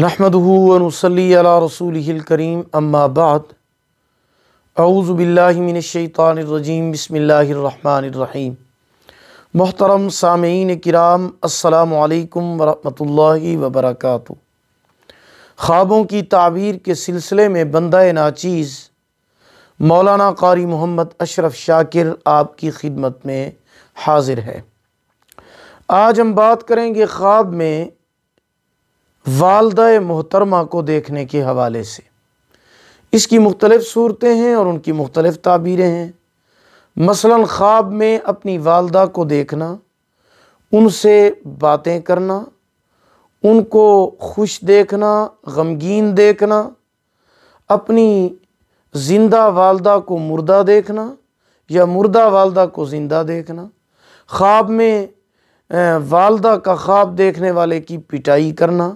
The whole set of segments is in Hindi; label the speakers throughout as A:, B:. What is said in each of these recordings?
A: नहमदूनसली करीम अम्माबाद अऊज़बिल्लिमिनशैतरजीम बसमीम मोहतरम सामीन कराम अल्लाम वरहि वबरक ख्वाबों की ताबीर के सिलसिले में बंदा नाचीज़ मौलाना कारी मोहम्मद अशरफ शाकिर आपकी खिदमत में हाजिर है आज हम बात करेंगे ख्वाब में वालदा मोहतरमा को देखने के हवाले से इसकी मुख्तलिफ़ सूरतें हैं और उनकी मुख्तलिफ़ ताबीरें हैं मसलन ख़्वाब में अपनी वालदा को देखना उनसे बातें करना उनको खुश देखना गमगीन देखना अपनी ज़िंदा वालदा को मुर्दा देखना या मुर्दा वालदा को ज़िंदा देखना ख़्वाब में वालदा का ख़्वाब देखने वाले की पिटाई करना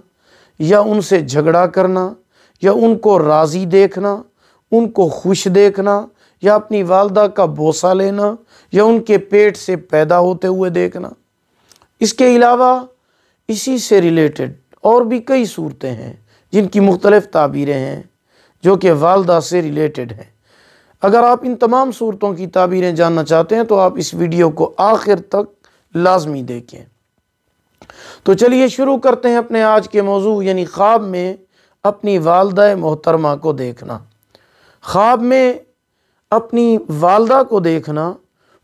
A: या उनसे झगड़ा करना या उनको राज़ी देखना उनको खुश देखना या अपनी वालदा का बोसा लेना या उनके पेट से पैदा होते हुए देखना इसके अलावा इसी से रिलेटेड और भी कई सूरतें हैं जिनकी मुख्तलफ़ ताबीरें हैं जो कि वालदा से रिलेटेड हैं अगर आप इन तमाम सूरतों की ताबीरें जानना चाहते हैं तो आप इस वीडियो को आखिर तक लाजमी देखें तो चलिए शुरू करते हैं अपने आज के मौजू यानी ख्वाब में अपनी वालदा मोहतरमा को देखना ख्वाब में अपनी वालदा को देखना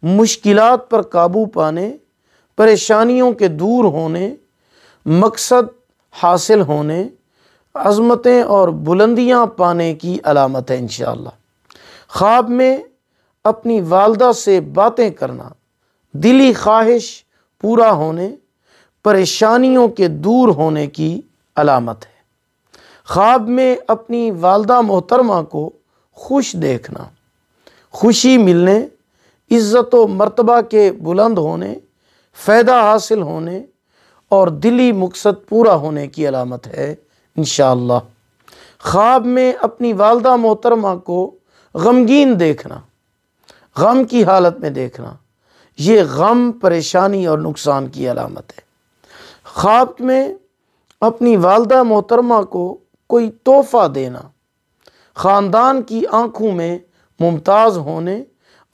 A: मुश्किल पर काबू पाने परेशानियों के दूर होने मकसद हासिल होने अज़मतें और बुलंदियाँ पाने की अलामत है इन श्वाब में अपनी वालदा से बातें करना दिली ख्वाहिश पूरा होने परेशानियों के दूर होने की अलामत है ख्वाब में अपनी वालदा मोहतरमा को खुश देखना खुशी मिलने इज़्ज़त व मरतबा के बुलंद होने फ़ायदा हासिल होने और दिली मकसद पूरा होने की अलामत है इन ख्वाब में अपनी वालदा मोहतरमा को गमगीन देखना गम की हालत में देखना ये गम परेशानी और नुकसान की अलामत है ख्वाब में अपनी वालदा मोहतरमा को कोई तोहफ़ा देना ख़ानदान की आंखों में मुमताज़ होने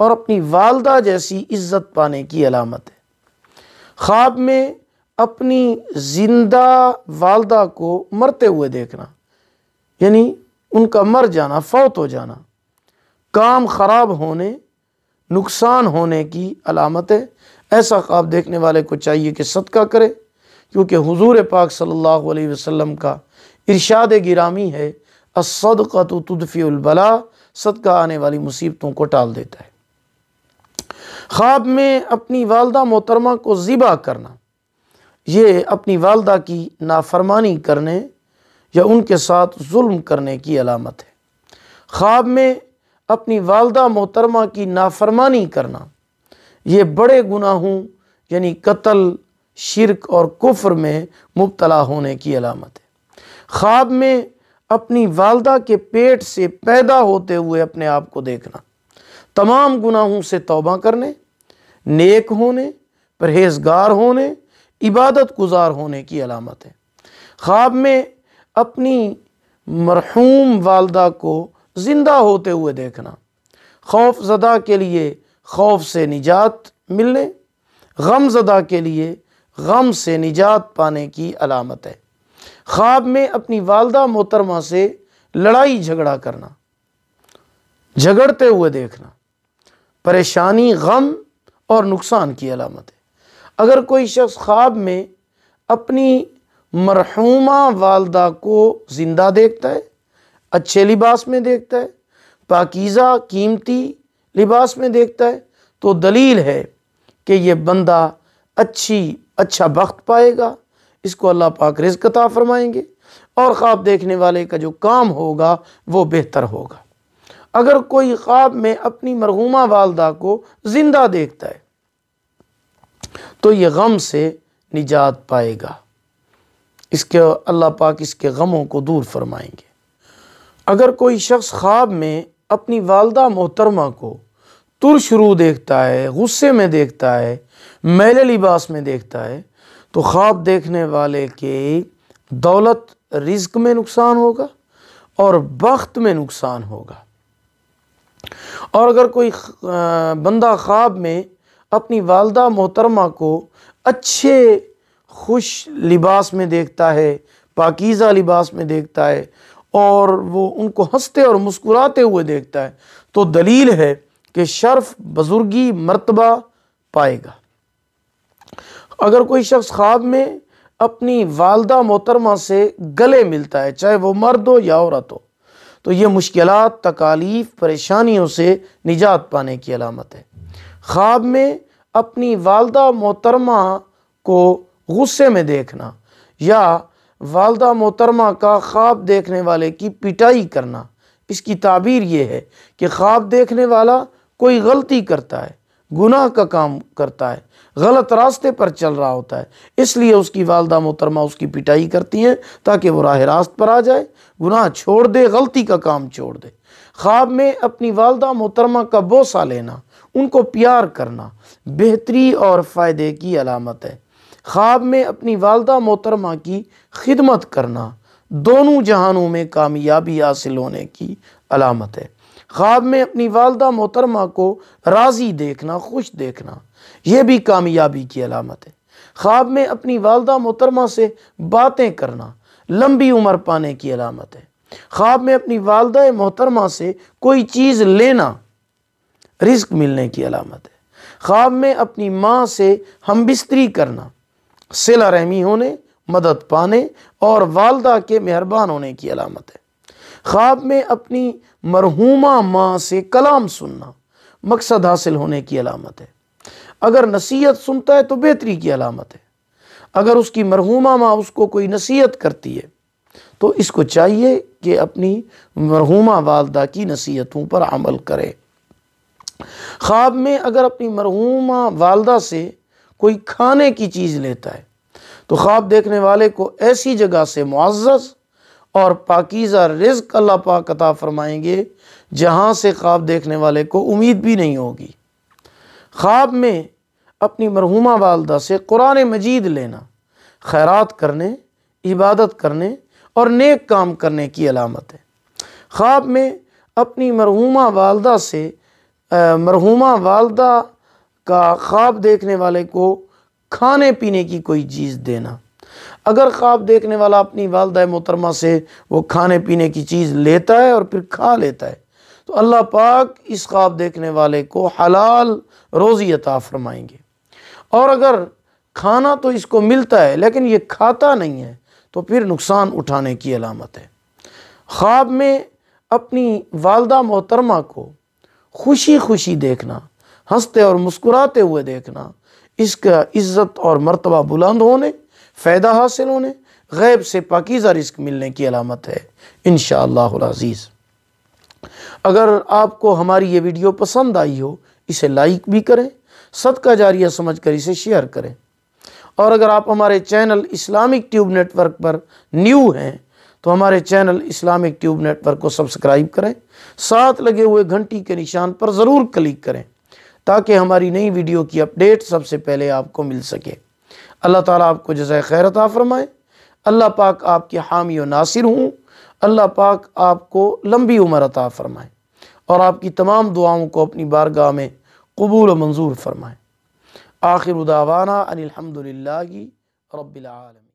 A: और अपनी वालदा जैसी इज़्ज़त पाने की अलामत है ख्वाब में अपनी ज़िंदा वालदा को मरते हुए देखना यानी उनका मर जाना फौत हो जाना काम ख़राब होने नुकसान होने की अलामत है ऐसा ख्वाब देखने वाले को चाहिए कि सदका करे क्योंकि हुजूर पाक सल्लल्लाहु अलैहि वसल्लम का इरशाद गिरामी है असदका तो तुदफ़ीबला सदका आने वाली मुसीबतों को टाल देता है ख्वाब में अपनी वालदा मोहतरमा को ज़िबा करना ये अपनी वालदा की नाफरमानी करने या उनके साथ जुल्म करने की अलामत है ख्वाब में अपनी वालदा मोहतरमा की नाफरमानी करना ये बड़े गुनाहों यानी कत्ल शिरक और कुफर में मुबतला होने की अलामत है ख्वाब में अपनी वालदा के पेट से पैदा होते हुए अपने आप को देखना तमाम गुनाहों से तोबा करने नेक होने परहेजगार होने इबादत गुजार होने की अलामत है ख्वाब में अपनी मरहूम वालदा को ज़िंदा होते हुए देखना खौफ ज़दा के लिए खौफ से निजात मिलने गम ज़दा के लिए गम से निजात पाने की अलामत है ख्वाब में अपनी वालदा मोहतरमा से लड़ाई झगड़ा करना झगड़ते हुए देखना परेशानी गम और नुकसान की अलामत है अगर कोई शख्स ख्वाब में अपनी मरहूमा वालदा को ज़िंदा देखता है अच्छे लिबास में देखता है पाकिज़ा कीमती लिबास में देखता है तो दलील है कि यह बंदा अच्छी अच्छा वक्त पाएगा इसको अल्लाह पाक रिज्क फरमाएंगे और ख्वाब देखने वाले का जो काम होगा वो बेहतर होगा अगर कोई ख्वाब में अपनी मरहूमा वालदा को ज़िंदा देखता है तो ये गम से निजात पाएगा इसके अल्लाह पाक इसके गमों को दूर फरमाएंगे अगर कोई शख्स ख्वाब में अपनी वालदा मोहतरमा को तुरशरू देखता है गुस्से में देखता है मेले लिबास में देखता है तो ख्वाब देखने वाले के दौलत रिज्क में नुकसान होगा और वक्त में नुकसान होगा और अगर कोई बंदा ख्वाब में अपनी वालदा मोहतरमा को अच्छे खुश लिबास में देखता है पाकिज़ा लिबास में देखता है और वो उनको हंसते और मुस्कुराते हुए देखता है तो दलील है कि शर्फ बुज़ुर्गी मरतबा पाएगा अगर कोई शख्स ख्वाब में अपनी वालदा मोहतरमा से गले मिलता है चाहे वो मर्द हो या औरत हो तो ये मुश्किल तकालीफ परेशानियों से निजात पाने की अलामत है ख्वाब में अपनी वालदा मोहतरमा को गुस्से में देखना या वालदा मोहतरमा का ख्वाब देखने वाले की पिटाई करना इसकी ताबीर यह है कि ख्वाब देखने वाला कोई गलती करता है गुनाह का काम करता है गलत रास्ते पर चल रहा होता है इसलिए उसकी वालदा मोहतरमा उसकी पिटाई करती हैं ताकि वो राह रास्त पर आ जाए गुनाह छोड़ दे गलती का काम छोड़ दे ख्वाब में अपनी वालदा मोहतरमा का बोसा लेना उनको प्यार करना बेहतरी और फ़ायदे की अलामत है ख्वाब में अपनी वालदा मोहतरमा की खिदमत करना दोनों जहानों में कामयाबी हासिल होने की अलामत है ख्वाब में अपनी वालदा मोहतरमा को राज़ी देखना खुश देखना यह भी कामयाबी की अलामत है ख्वाब में अपनी वालदा मोहतरमा से बातें करना लंबी उम्र पाने की अलामत है ख्वाब में अपनी वालदा मोहतरमा से कोई चीज़ लेना रिस्क मिलने की अलामत है ख्वाब में अपनी माँ से हम बिस्तरी करना सिला रहमी होने मदद पाने और वालदा के मेहरबान होने की अलामत है ख्वाब में अपनी मरहूमा माँ से कलाम सुनना मकसद हासिल होने की अलामत है अगर नसीहत सुनता है तो बेहतरी की अलामत है अगर उसकी मरहूमा माँ उसको कोई नसीहत करती है तो इसको चाहिए कि अपनी मरहूमा वालदा की नसीहतों पर अमल करे ख्वाब में अगर अपनी मरहूमा वालदा से कोई खाने की चीज़ लेता है तो ख्वाब देखने वाले को ऐसी जगह से मुआज़ और पाकिज़ा रिज़्क अल्लाह पाक अता फ़रमाएंगे जहाँ से ख्वाब देखने वाले को उम्मीद भी नहीं होगी ख्वाब में अपनी मरहुमा वालदा से कुरान मजीद लेना खैरात करने इबादत करने और नेक काम करने की अलामत है ख्वाब में अपनी मरहुमा वालदा से मरहुमा वालदा का ख्वाब देखने वाले को खाने पीने की कोई चीज़ देना अगर ख्वाब देखने वाला अपनी वालदा मोहतरमा से वो खाने पीने की चीज़ लेता है और फिर खा लेता है तो अल्लाह पाक इस ख्वाब देखने वाले को हलाल रोज़ी अता फरमाएंगे और अगर खाना तो इसको मिलता है लेकिन ये खाता नहीं है तो फिर नुकसान उठाने की अलामत है ख्वाब में अपनी वालदा मोहतरमा को खुशी खुशी देखना हंसते और मुस्कुराते हुए देखना इसका इज़्ज़त और मर्तबा बुलंद होने फ़ायदा हासिल होने गैब से पाकिज़ा रिस्क मिलने की अलामत है इन शज़ीज़ अगर आपको हमारी ये वीडियो पसंद आई हो इसे लाइक भी करें सदका जारिया समझ कर इसे शेयर करें और अगर आप हमारे चैनल इस्लामिक ट्यूब नेटवर्क पर न्यू हैं तो हमारे चैनल इस्लामिक ट्यूब नेटवर्क को सब्सक्राइब करें साथ लगे हुए घंटी के निशान पर ज़रूर क्लिक करें ताकि हमारी नई वीडियो की अपडेट सबसे पहले आपको मिल सके अल्लाह ताला आपको जजाय ख़ैर फ़रमाए अल्लाह पाक आपके हामी व नासिर हूँ अल्लाह पाक आपको लंबी उम्र अता फ़रमाए और आपकी तमाम दुआओं को अपनी बारगाह में कबूल मंजूर फरमाए आखिर उदावाना अनिलहमदिल्ला रबालम